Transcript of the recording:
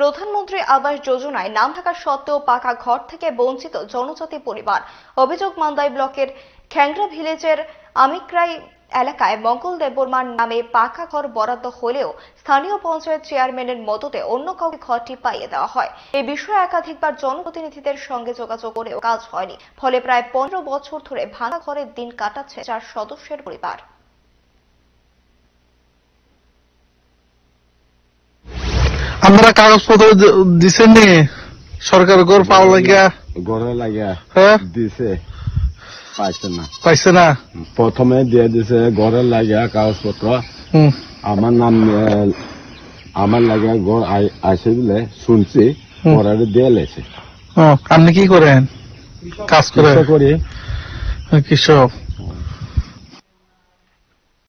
প্রধানমন্ত্রী আবাস যোজনায় নাম থাকা সত্ত্বেও পাকা ঘর থেকে বঞ্চিত জনজাতি পরিবার অভিযোগ মান্দাই ব্লকের খ্যাংরা ভিলেজের আমিক্রাই এলাকায় মঙ্গল দেববর্মার নামে পাকা ঘর বরাদ্দ হলেও স্থানীয় পঞ্চায়েত চেয়ারম্যানের মদতে অন্য কাউকে ঘরটি পাইয়ে দেওয়া হয় এই বিষয়ে একাধিকবার জনপ্রতিনিধিদের সঙ্গে যোগাযোগ করেও কাজ হয়নি ফলে প্রায় পনেরো বছর ধরে ভাঙা ঘরের দিন কাটাচ্ছে চার সদস্যের পরিবার কাগজ কাগজপত্র দিছেন নি সরকার গড় পাওয়া লাগিয়া ঘর লাগিয়া হ্যাঁ দিছে পাইছে না পাইছে না প্রথমে দিয়ে দিছে ঘরে লাগিয়া কাগজপত্র আমার নাম আমার লাগিয়া গড় আইছে দিলে শুনছি ঘরে দিয়ে লেছে আপনি কি করেন কাজ করে করি কৃষক